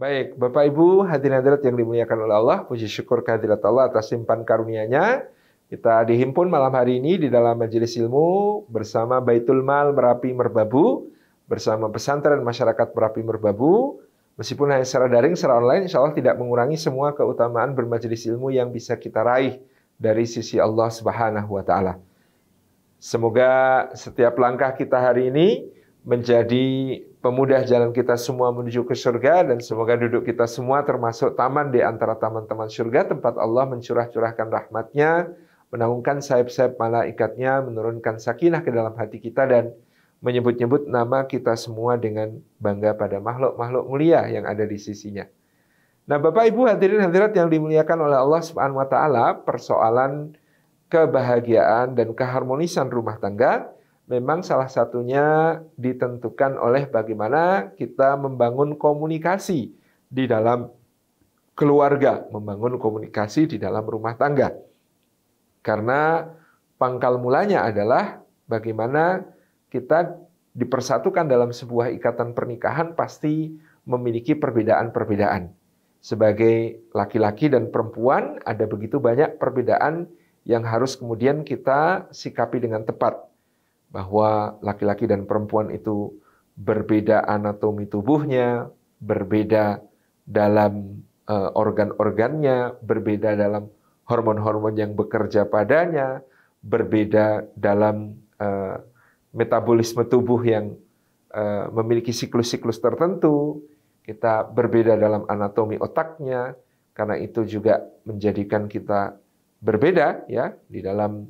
Baik, Bapak Ibu, hadirin hadirat yang dimuliakan oleh Allah, puji syukur kehadirat Allah atas simpan karunia-Nya. Kita dihimpun malam hari ini di dalam majelis ilmu bersama Baitul Mal Merapi Merbabu, bersama pesantren masyarakat Merapi Merbabu. Meskipun hanya secara daring, secara online, insya Allah tidak mengurangi semua keutamaan bermajelis ilmu yang bisa kita raih dari sisi Allah Subhanahu wa Ta'ala. Semoga setiap langkah kita hari ini menjadi pemudah jalan kita semua menuju ke surga dan semoga duduk kita semua termasuk taman di antara taman-taman surga tempat Allah mencurah-curahkan rahmatnya, menaungkan sayap-sayap malaikatnya, menurunkan sakinah ke dalam hati kita dan menyebut-nyebut nama kita semua dengan bangga pada makhluk-makhluk mulia yang ada di sisinya. Nah, Bapak Ibu hadirin hadirat yang dimuliakan oleh Allah Subhanahu wa taala, persoalan kebahagiaan dan keharmonisan rumah tangga memang salah satunya ditentukan oleh bagaimana kita membangun komunikasi di dalam keluarga, membangun komunikasi di dalam rumah tangga. Karena pangkal mulanya adalah bagaimana kita dipersatukan dalam sebuah ikatan pernikahan pasti memiliki perbedaan-perbedaan. Sebagai laki-laki dan perempuan ada begitu banyak perbedaan yang harus kemudian kita sikapi dengan tepat bahwa laki-laki dan perempuan itu berbeda anatomi tubuhnya, berbeda dalam uh, organ-organnya, berbeda dalam hormon-hormon yang bekerja padanya, berbeda dalam uh, metabolisme tubuh yang uh, memiliki siklus-siklus tertentu, kita berbeda dalam anatomi otaknya, karena itu juga menjadikan kita berbeda ya di dalam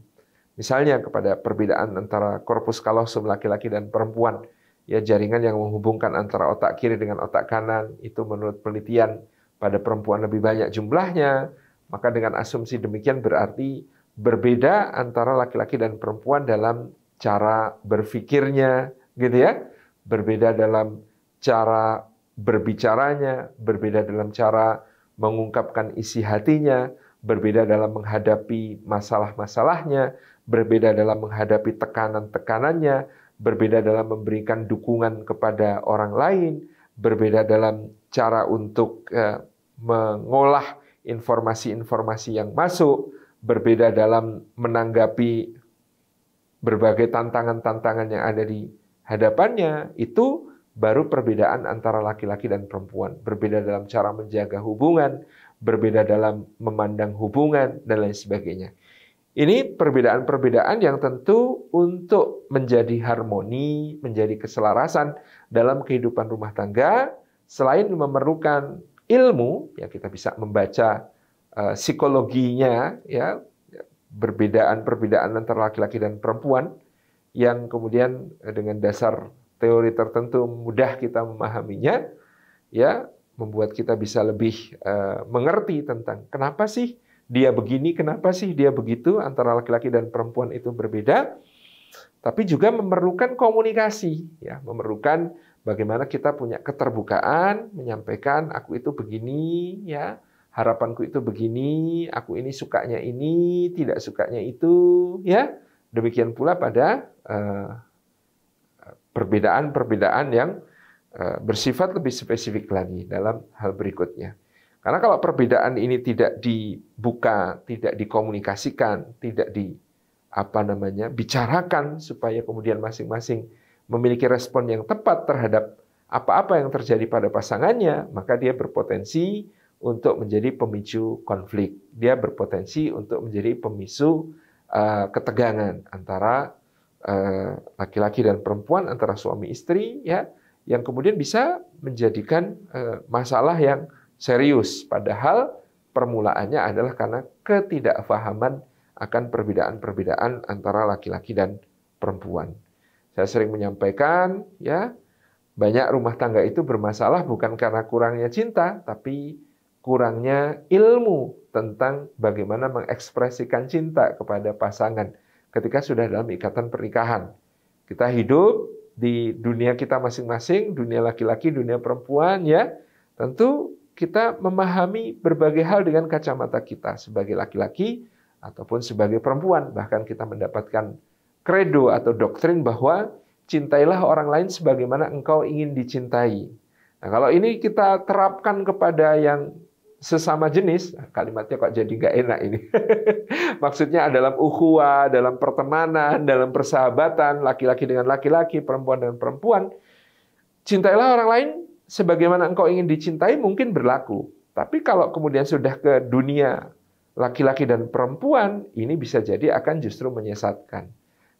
Misalnya kepada perbedaan antara korpus kalosum laki-laki dan perempuan, ya jaringan yang menghubungkan antara otak kiri dengan otak kanan itu menurut penelitian pada perempuan lebih banyak jumlahnya, maka dengan asumsi demikian berarti berbeda antara laki-laki dan perempuan dalam cara berpikirnya, gitu ya. Berbeda dalam cara berbicaranya, berbeda dalam cara mengungkapkan isi hatinya, berbeda dalam menghadapi masalah-masalahnya, berbeda dalam menghadapi tekanan-tekanannya, berbeda dalam memberikan dukungan kepada orang lain, berbeda dalam cara untuk eh, mengolah informasi-informasi yang masuk, berbeda dalam menanggapi berbagai tantangan-tantangan yang ada di hadapannya, itu baru perbedaan antara laki-laki dan perempuan. Berbeda dalam cara menjaga hubungan, berbeda dalam memandang hubungan, dan lain sebagainya. Ini perbedaan-perbedaan yang tentu untuk menjadi harmoni, menjadi keselarasan dalam kehidupan rumah tangga, selain memerlukan ilmu, ya kita bisa membaca uh, psikologinya, ya perbedaan-perbedaan antara laki-laki dan perempuan yang kemudian eh, dengan dasar teori tertentu mudah kita memahaminya, ya membuat kita bisa lebih uh, mengerti tentang kenapa sih dia begini, kenapa sih dia begitu antara laki-laki dan perempuan itu berbeda. Tapi juga memerlukan komunikasi, ya, memerlukan bagaimana kita punya keterbukaan, menyampaikan aku itu begini, ya, harapanku itu begini, aku ini sukanya ini, tidak sukanya itu, ya. Demikian pula pada eh, perbedaan-perbedaan uh, yang uh, bersifat lebih spesifik lagi dalam hal berikutnya. Karena kalau perbedaan ini tidak dibuka, tidak dikomunikasikan, tidak di apa namanya bicarakan supaya kemudian masing-masing memiliki respon yang tepat terhadap apa-apa yang terjadi pada pasangannya, maka dia berpotensi untuk menjadi pemicu konflik. Dia berpotensi untuk menjadi pemicu uh, ketegangan antara eh, laki-laki uh, dan perempuan, antara suami istri, ya, yang kemudian bisa menjadikan uh, masalah yang serius. Padahal permulaannya adalah karena ketidakfahaman akan perbedaan-perbedaan antara laki-laki dan perempuan. Saya sering menyampaikan, ya, banyak rumah tangga itu bermasalah bukan karena kurangnya cinta, tapi kurangnya ilmu tentang bagaimana mengekspresikan cinta kepada pasangan ketika sudah dalam ikatan pernikahan. Kita hidup di dunia kita masing-masing, dunia laki-laki, dunia perempuan ya. Tentu kita memahami berbagai hal dengan kacamata kita sebagai laki-laki ataupun sebagai perempuan. Bahkan kita mendapatkan kredo atau doktrin bahwa cintailah orang lain sebagaimana engkau ingin dicintai. Nah, kalau ini kita terapkan kepada yang sesama jenis, ah, kalimatnya kok jadi nggak enak ini. Maksudnya dalam uhuwa dalam pertemanan, dalam persahabatan, laki-laki dengan laki-laki, perempuan dengan perempuan, cintailah orang lain sebagaimana engkau ingin dicintai mungkin berlaku. Tapi kalau kemudian sudah ke dunia laki-laki dan perempuan, ini bisa jadi akan justru menyesatkan.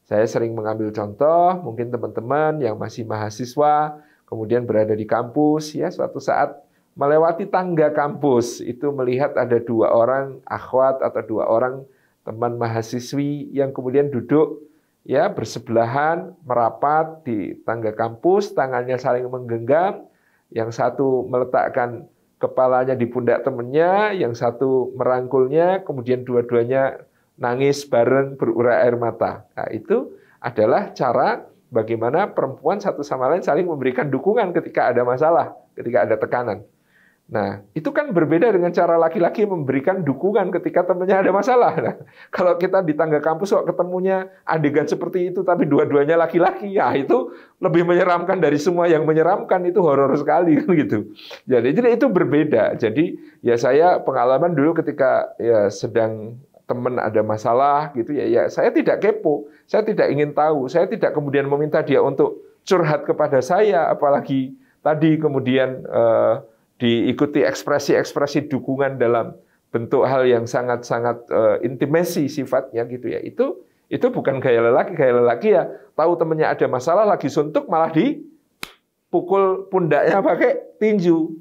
Saya sering mengambil contoh, mungkin teman-teman yang masih mahasiswa, kemudian berada di kampus, ya suatu saat melewati tangga kampus, itu melihat ada dua orang akhwat atau dua orang teman mahasiswi yang kemudian duduk ya bersebelahan merapat di tangga kampus, tangannya saling menggenggam, yang satu meletakkan kepalanya di pundak temennya, yang satu merangkulnya, kemudian dua-duanya nangis bareng berurai air mata. Nah, itu adalah cara bagaimana perempuan satu sama lain saling memberikan dukungan ketika ada masalah, ketika ada tekanan. Nah, itu kan berbeda dengan cara laki-laki memberikan dukungan ketika temannya ada masalah. Nah, kalau kita di tangga kampus kok ketemunya adegan seperti itu, tapi dua-duanya laki-laki, ya itu lebih menyeramkan dari semua yang menyeramkan, itu horor sekali kan gitu. Jadi, jadi itu berbeda. Jadi ya saya pengalaman dulu ketika ya sedang teman ada masalah gitu ya, ya saya tidak kepo, saya tidak ingin tahu, saya tidak kemudian meminta dia untuk curhat kepada saya, apalagi tadi kemudian. Eh, diikuti ekspresi-ekspresi dukungan dalam bentuk hal yang sangat-sangat uh, intimasi sifatnya gitu ya. Itu itu bukan gaya lelaki, gaya lelaki ya tahu temennya ada masalah lagi suntuk malah dipukul pundaknya pakai tinju.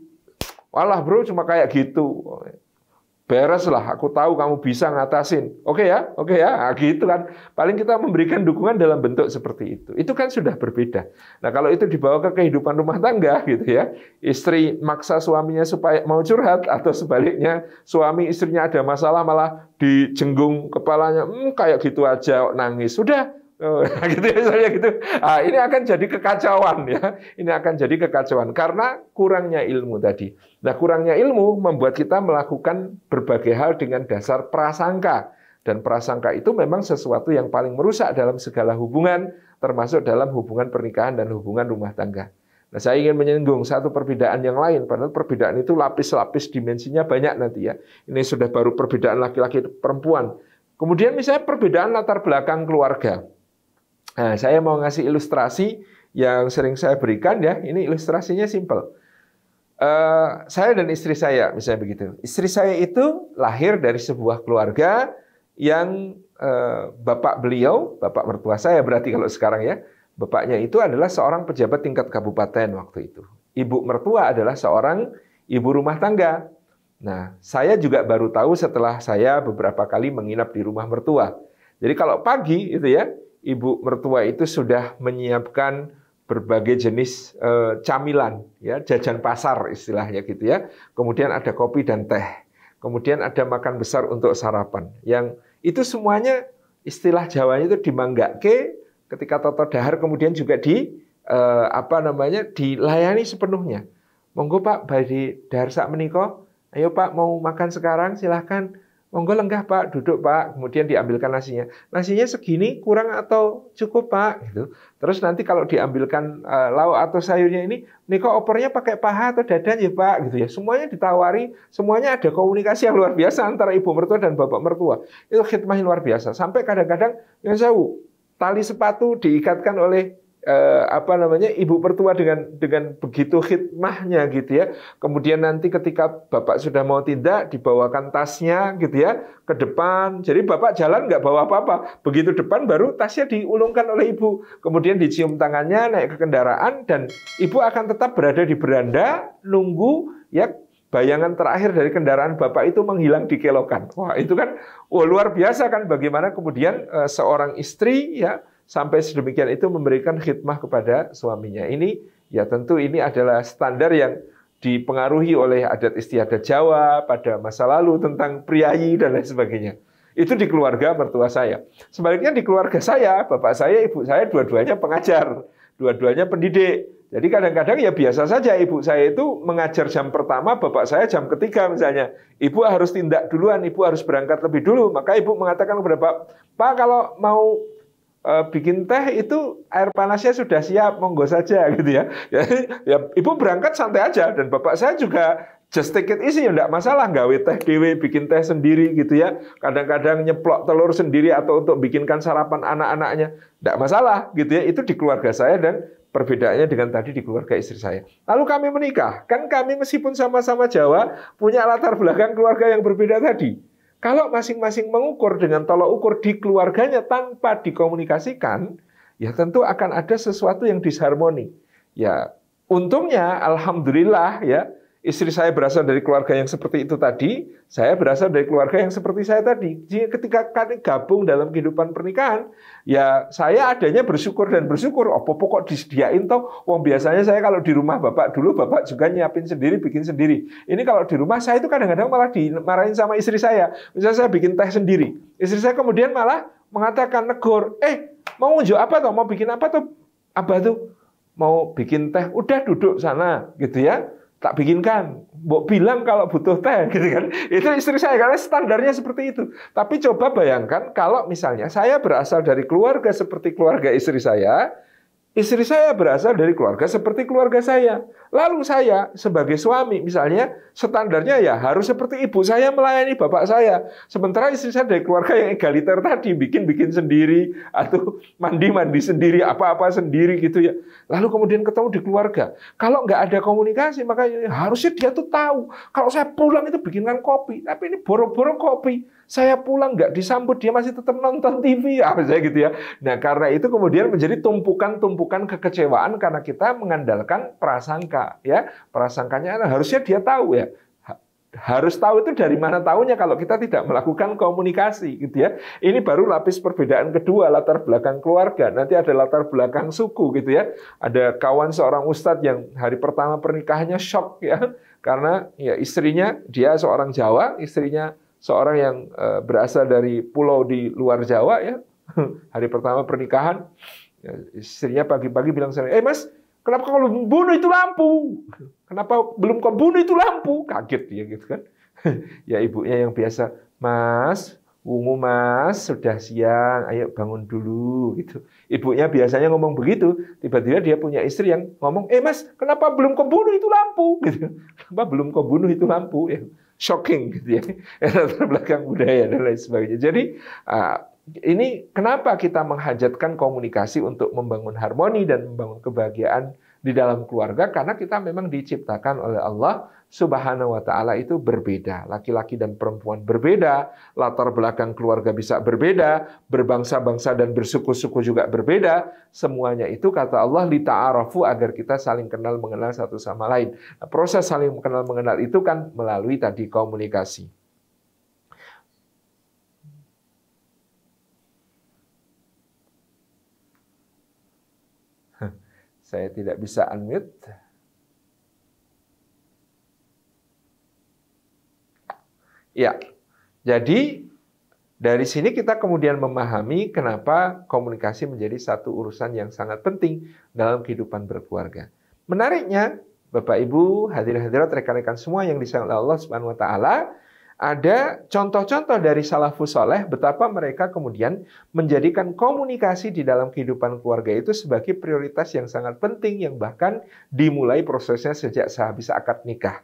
Walah bro cuma kayak gitu bereslah. Aku tahu kamu bisa ngatasin. Oke ya, oke ya, nah, gitu kan. Paling kita memberikan dukungan dalam bentuk seperti itu. Itu kan sudah berbeda. Nah kalau itu dibawa ke kehidupan rumah tangga gitu ya, istri maksa suaminya supaya mau curhat atau sebaliknya suami istrinya ada masalah malah dijenggung kepalanya, hmm, kayak gitu aja nangis. Sudah gitu ya, misalnya gitu. Nah, ini akan jadi kekacauan ya. Ini akan jadi kekacauan karena kurangnya ilmu tadi. Nah, kurangnya ilmu membuat kita melakukan berbagai hal dengan dasar prasangka. Dan prasangka itu memang sesuatu yang paling merusak dalam segala hubungan, termasuk dalam hubungan pernikahan dan hubungan rumah tangga. Nah, saya ingin menyinggung satu perbedaan yang lain, padahal perbedaan itu lapis-lapis dimensinya banyak nanti ya. Ini sudah baru perbedaan laki-laki perempuan. Kemudian misalnya perbedaan latar belakang keluarga. Nah, saya mau ngasih ilustrasi yang sering saya berikan ya. Ini ilustrasinya simple. Uh, saya dan istri saya, misalnya begitu. Istri saya itu lahir dari sebuah keluarga yang uh, bapak beliau, bapak mertua saya berarti kalau sekarang ya, bapaknya itu adalah seorang pejabat tingkat kabupaten waktu itu. Ibu mertua adalah seorang ibu rumah tangga. Nah, saya juga baru tahu setelah saya beberapa kali menginap di rumah mertua. Jadi kalau pagi itu ya, ibu mertua itu sudah menyiapkan berbagai jenis eh, camilan, ya jajan pasar istilahnya gitu ya. Kemudian ada kopi dan teh. Kemudian ada makan besar untuk sarapan. Yang itu semuanya istilah Jawanya itu dimanggake ketika toto dahar kemudian juga di eh, apa namanya dilayani sepenuhnya. Monggo Pak, bari dahar saat menikah. Ayo Pak mau makan sekarang silahkan Monggo lenggah Pak, duduk Pak. Kemudian diambilkan nasinya. Nasinya segini kurang atau cukup Pak gitu. Terus nanti kalau diambilkan uh, lauk atau sayurnya ini, nih kok opernya pakai paha atau dada ya Pak gitu ya. Semuanya ditawari, semuanya ada komunikasi yang luar biasa antara ibu mertua dan bapak mertua. Itu khidmah yang luar biasa. Sampai kadang-kadang yang saya tali sepatu diikatkan oleh eh, apa namanya ibu pertua dengan dengan begitu khidmahnya gitu ya. Kemudian nanti ketika bapak sudah mau tindak dibawakan tasnya gitu ya ke depan. Jadi bapak jalan nggak bawa apa-apa. Begitu depan baru tasnya diulungkan oleh ibu. Kemudian dicium tangannya naik ke kendaraan dan ibu akan tetap berada di beranda nunggu ya bayangan terakhir dari kendaraan bapak itu menghilang di kelokan. Wah, itu kan wah, luar biasa kan bagaimana kemudian e, seorang istri ya sampai sedemikian itu memberikan khidmah kepada suaminya. Ini ya tentu ini adalah standar yang dipengaruhi oleh adat istiadat Jawa pada masa lalu tentang priayi dan lain sebagainya. Itu di keluarga mertua saya. Sebaliknya di keluarga saya, bapak saya, ibu saya dua-duanya pengajar, dua-duanya pendidik. Jadi kadang-kadang ya biasa saja ibu saya itu mengajar jam pertama, bapak saya jam ketiga misalnya. Ibu harus tindak duluan, ibu harus berangkat lebih dulu. Maka ibu mengatakan kepada bapak, Pak kalau mau uh, bikin teh itu air panasnya sudah siap, monggo saja gitu ya. ya. Ya ibu berangkat santai aja dan bapak saya juga just take it easy, enggak masalah gawe teh dewe, bikin teh sendiri gitu ya. Kadang-kadang nyeplok telur sendiri atau untuk bikinkan sarapan anak-anaknya, enggak masalah gitu ya. Itu di keluarga saya dan perbedaannya dengan tadi di keluarga istri saya. Lalu kami menikah, kan kami meskipun sama-sama Jawa, punya latar belakang keluarga yang berbeda tadi. Kalau masing-masing mengukur dengan tolok ukur di keluarganya tanpa dikomunikasikan, ya tentu akan ada sesuatu yang disharmoni. Ya, untungnya alhamdulillah ya istri saya berasal dari keluarga yang seperti itu tadi, saya berasal dari keluarga yang seperti saya tadi. Jadi ketika kami gabung dalam kehidupan pernikahan, ya saya adanya bersyukur dan bersyukur. Oh, pokok kok disediain toh? Wong biasanya saya kalau di rumah bapak dulu bapak juga nyiapin sendiri, bikin sendiri. Ini kalau di rumah saya itu kadang-kadang malah dimarahin sama istri saya. Misalnya saya bikin teh sendiri, istri saya kemudian malah mengatakan negor, eh mau unjuk apa toh? Mau bikin apa toh? Apa tuh mau bikin teh, udah duduk sana gitu ya tak bikinkan. Mbok bilang kalau butuh teh gitu kan. Itu istri saya karena standarnya seperti itu. Tapi coba bayangkan kalau misalnya saya berasal dari keluarga seperti keluarga istri saya, Istri saya berasal dari keluarga seperti keluarga saya. Lalu saya sebagai suami misalnya standarnya ya harus seperti ibu saya melayani bapak saya. Sementara istri saya dari keluarga yang egaliter tadi bikin-bikin sendiri atau mandi-mandi sendiri apa-apa sendiri gitu ya. Lalu kemudian ketemu di keluarga. Kalau nggak ada komunikasi makanya harusnya dia tuh tahu kalau saya pulang itu bikinkan kopi. Tapi ini boro-boro kopi saya pulang nggak disambut, dia masih tetap nonton TV, apa saya gitu ya. Nah karena itu kemudian menjadi tumpukan-tumpukan kekecewaan karena kita mengandalkan prasangka, ya prasangkanya harusnya dia tahu ya harus tahu itu dari mana tahunya kalau kita tidak melakukan komunikasi gitu ya. Ini baru lapis perbedaan kedua latar belakang keluarga. Nanti ada latar belakang suku gitu ya. Ada kawan seorang ustadz yang hari pertama pernikahannya shock ya karena ya istrinya dia seorang Jawa, istrinya seorang yang eh, berasal dari pulau di luar Jawa ya, hari pertama pernikahan, ya, istrinya pagi-pagi bilang saya, eh mas, kenapa kau belum bunuh itu lampu? Kenapa belum kau bunuh itu lampu? Kaget dia gitu kan. ya ibunya yang biasa, mas, Ungu mas, sudah siang, ayo bangun dulu gitu. Ibunya biasanya ngomong begitu, tiba-tiba dia punya istri yang ngomong, eh mas, kenapa belum kau bunuh itu lampu? Gitu. Kenapa belum kau bunuh itu lampu? Ya shocking gitu ya latar belakang budaya dan lain sebagainya. Jadi ah, ini kenapa kita menghajatkan komunikasi untuk membangun harmoni dan membangun kebahagiaan di dalam keluarga karena kita memang diciptakan oleh Allah Subhanahu wa taala itu berbeda. Laki-laki dan perempuan berbeda, latar belakang keluarga bisa berbeda, berbangsa-bangsa dan bersuku-suku juga berbeda. Semuanya itu kata Allah li ta'arafu agar kita saling kenal mengenal satu sama lain. Nah, proses saling kenal mengenal itu kan melalui tadi komunikasi. Saya tidak bisa unmute. Ya. Jadi dari sini kita kemudian memahami kenapa komunikasi menjadi satu urusan yang sangat penting dalam kehidupan berkeluarga. Menariknya, Bapak Ibu, hadirin-hadirat, rekan-rekan semua yang disayangkan Allah Subhanahu wa taala, ada contoh-contoh dari salafus soleh betapa mereka kemudian menjadikan komunikasi di dalam kehidupan keluarga itu sebagai prioritas yang sangat penting yang bahkan dimulai prosesnya sejak sehabis akad nikah.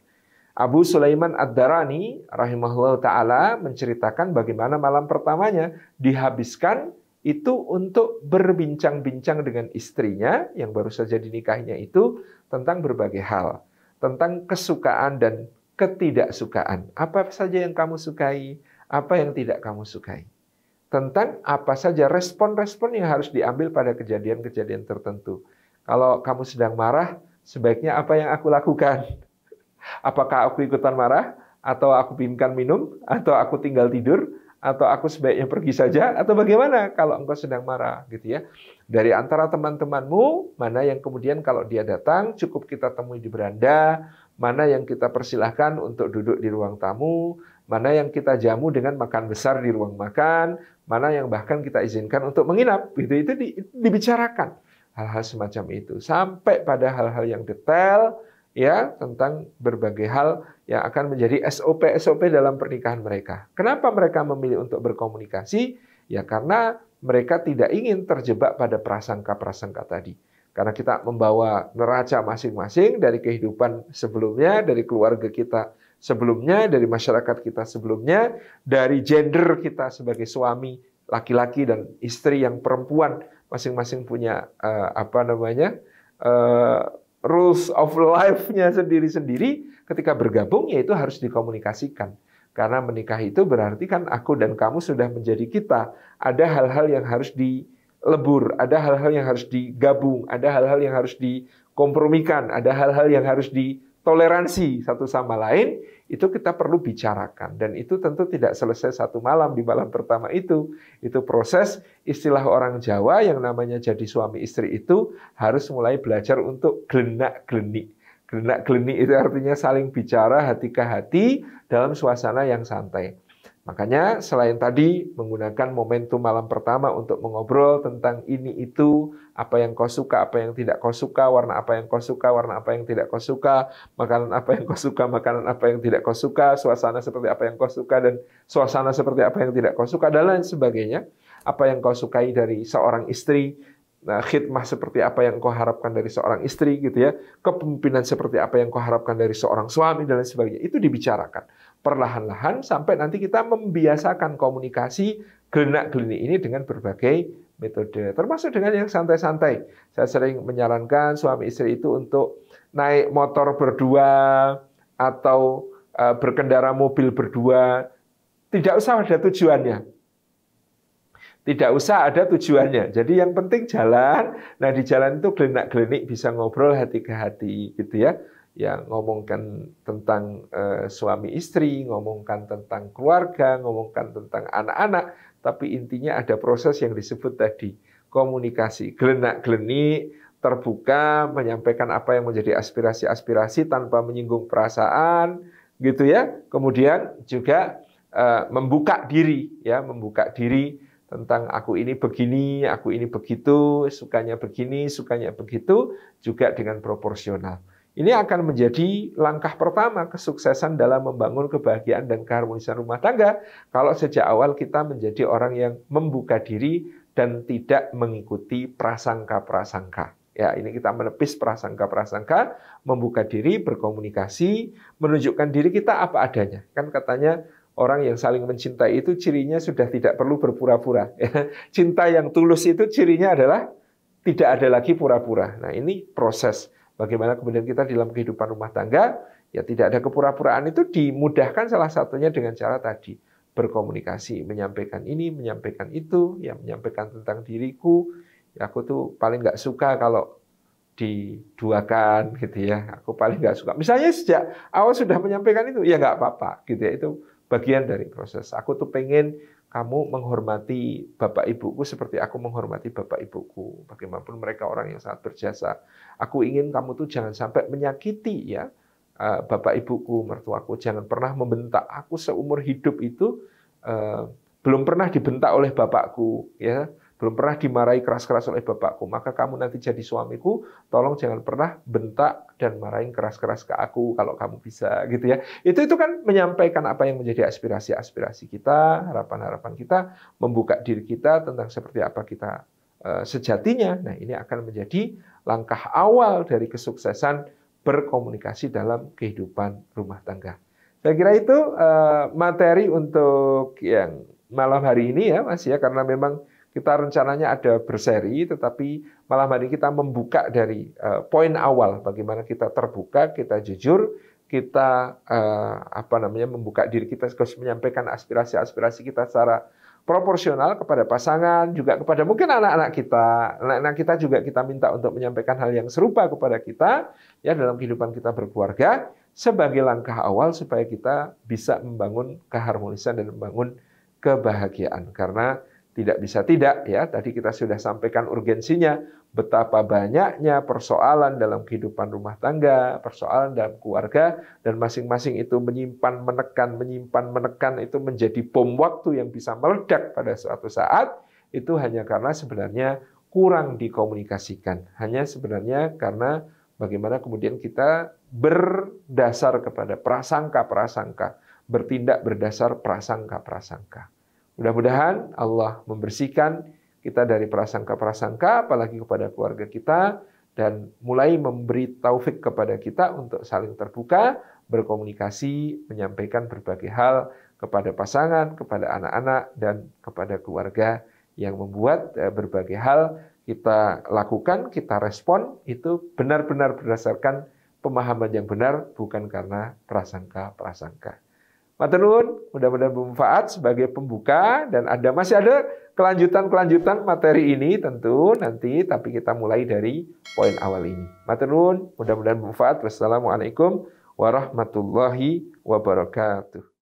Abu Sulaiman Ad-Darani rahimahullah taala menceritakan bagaimana malam pertamanya dihabiskan itu untuk berbincang-bincang dengan istrinya yang baru saja dinikahinya itu tentang berbagai hal, tentang kesukaan dan ketidaksukaan. Apa saja yang kamu sukai, apa yang tidak kamu sukai. Tentang apa saja respon-respon yang harus diambil pada kejadian-kejadian tertentu. Kalau kamu sedang marah, sebaiknya apa yang aku lakukan? Apakah aku ikutan marah? Atau aku pinkan minum? Atau aku tinggal tidur? Atau aku sebaiknya pergi saja? Atau bagaimana kalau engkau sedang marah? gitu ya. Dari antara teman-temanmu, mana yang kemudian kalau dia datang cukup kita temui di beranda, mana yang kita persilahkan untuk duduk di ruang tamu, mana yang kita jamu dengan makan besar di ruang makan, mana yang bahkan kita izinkan untuk menginap. Gitu, itu dibicarakan hal-hal semacam itu. Sampai pada hal-hal yang detail, ya tentang berbagai hal yang akan menjadi SOP-SOP dalam pernikahan mereka. Kenapa mereka memilih untuk berkomunikasi? Ya karena mereka tidak ingin terjebak pada prasangka-prasangka tadi. Karena kita membawa neraca masing-masing dari kehidupan sebelumnya, dari keluarga kita sebelumnya, dari masyarakat kita sebelumnya, dari gender kita sebagai suami laki-laki dan istri yang perempuan masing-masing punya uh, apa namanya uh, rules of life-nya sendiri-sendiri ketika bergabung yaitu harus dikomunikasikan. Karena menikah itu berarti kan aku dan kamu sudah menjadi kita. Ada hal-hal yang harus dilebur, ada hal-hal yang harus digabung, ada hal-hal yang harus dikompromikan, ada hal-hal yang harus di toleransi satu sama lain itu kita perlu bicarakan dan itu tentu tidak selesai satu malam di malam pertama itu itu proses istilah orang Jawa yang namanya jadi suami istri itu harus mulai belajar untuk gelenak gelenik gelenak gelenik itu artinya saling bicara hati ke hati dalam suasana yang santai Makanya selain tadi menggunakan momentum malam pertama untuk mengobrol tentang ini itu, apa yang kau suka, apa yang tidak kau suka, warna apa yang kau suka, warna apa yang tidak kau suka, makanan apa yang kau suka, makanan apa yang tidak kau suka, suasana seperti apa yang kau suka dan suasana seperti apa yang tidak kau suka dan lain sebagainya. Apa yang kau sukai dari seorang istri, Nah, khidmah seperti apa yang kau harapkan dari seorang istri gitu ya, kepemimpinan seperti apa yang kau harapkan dari seorang suami dan lain sebagainya. Itu dibicarakan perlahan-lahan sampai nanti kita membiasakan komunikasi gelenak gelini ini dengan berbagai metode, termasuk dengan yang santai-santai. Saya sering menyarankan suami istri itu untuk naik motor berdua atau eh, berkendara mobil berdua. Tidak usah ada tujuannya tidak usah ada tujuannya. Jadi yang penting jalan. Nah di jalan itu gelenak-gelenik bisa ngobrol hati ke hati gitu ya. Ya ngomongkan tentang eh, suami istri, ngomongkan tentang keluarga, ngomongkan tentang anak-anak. Tapi intinya ada proses yang disebut tadi komunikasi gelenak-gelenik terbuka menyampaikan apa yang menjadi aspirasi-aspirasi tanpa menyinggung perasaan gitu ya kemudian juga eh, membuka diri ya membuka diri tentang aku ini begini, aku ini begitu, sukanya begini, sukanya begitu, juga dengan proporsional. Ini akan menjadi langkah pertama kesuksesan dalam membangun kebahagiaan dan keharmonisan rumah tangga kalau sejak awal kita menjadi orang yang membuka diri dan tidak mengikuti prasangka-prasangka. Ya, ini kita menepis prasangka-prasangka, membuka diri, berkomunikasi, menunjukkan diri kita apa adanya. Kan katanya Orang yang saling mencintai itu cirinya sudah tidak perlu berpura-pura. Ya. Cinta yang tulus itu cirinya adalah tidak ada lagi pura-pura. Nah ini proses bagaimana kemudian kita dalam kehidupan rumah tangga ya tidak ada kepura-puraan itu dimudahkan salah satunya dengan cara tadi berkomunikasi, menyampaikan ini, menyampaikan itu, ya menyampaikan tentang diriku. Ya, aku tuh paling nggak suka kalau diduakan gitu ya. Aku paling nggak suka. Misalnya sejak awal sudah menyampaikan itu, ya nggak apa-apa gitu ya. Itu bagian dari proses. Aku tuh pengen kamu menghormati bapak ibuku seperti aku menghormati bapak ibuku. Bagaimanapun mereka orang yang sangat berjasa. Aku ingin kamu tuh jangan sampai menyakiti ya eh, bapak ibuku, mertuaku. Jangan pernah membentak. Aku seumur hidup itu eh, belum pernah dibentak oleh bapakku ya belum pernah dimarahi keras-keras oleh bapakku, maka kamu nanti jadi suamiku, tolong jangan pernah bentak dan marahin keras-keras ke aku kalau kamu bisa gitu ya. Itu itu kan menyampaikan apa yang menjadi aspirasi-aspirasi kita, harapan-harapan kita, membuka diri kita tentang seperti apa kita eh, sejatinya. Nah, ini akan menjadi langkah awal dari kesuksesan berkomunikasi dalam kehidupan rumah tangga. Saya kira itu eh, materi untuk yang malam hari ini ya Mas ya karena memang kita rencananya ada berseri, tetapi malam hari kita membuka dari uh, poin awal bagaimana kita terbuka, kita jujur, kita uh, apa namanya membuka diri kita terus menyampaikan aspirasi-aspirasi kita secara proporsional kepada pasangan, juga kepada mungkin anak-anak kita. Anak-anak kita juga kita minta untuk menyampaikan hal yang serupa kepada kita ya dalam kehidupan kita berkeluarga sebagai langkah awal supaya kita bisa membangun keharmonisan dan membangun kebahagiaan. Karena tidak bisa tidak ya tadi kita sudah sampaikan urgensinya betapa banyaknya persoalan dalam kehidupan rumah tangga, persoalan dalam keluarga dan masing-masing itu menyimpan menekan menyimpan menekan itu menjadi bom waktu yang bisa meledak pada suatu saat itu hanya karena sebenarnya kurang dikomunikasikan. Hanya sebenarnya karena bagaimana kemudian kita berdasar kepada prasangka-prasangka, bertindak berdasar prasangka-prasangka. Mudah-mudahan Allah membersihkan kita dari prasangka-prasangka, apalagi kepada keluarga kita, dan mulai memberi taufik kepada kita untuk saling terbuka, berkomunikasi, menyampaikan berbagai hal kepada pasangan, kepada anak-anak, dan kepada keluarga yang membuat eh, berbagai hal kita lakukan, kita respon, itu benar-benar berdasarkan pemahaman yang benar, bukan karena prasangka-prasangka. Matenun, mudah-mudahan bermanfaat sebagai pembuka dan ada masih ada kelanjutan-kelanjutan materi ini tentu nanti tapi kita mulai dari poin awal ini. Matenun, mudah-mudahan bermanfaat. Wassalamualaikum warahmatullahi wabarakatuh.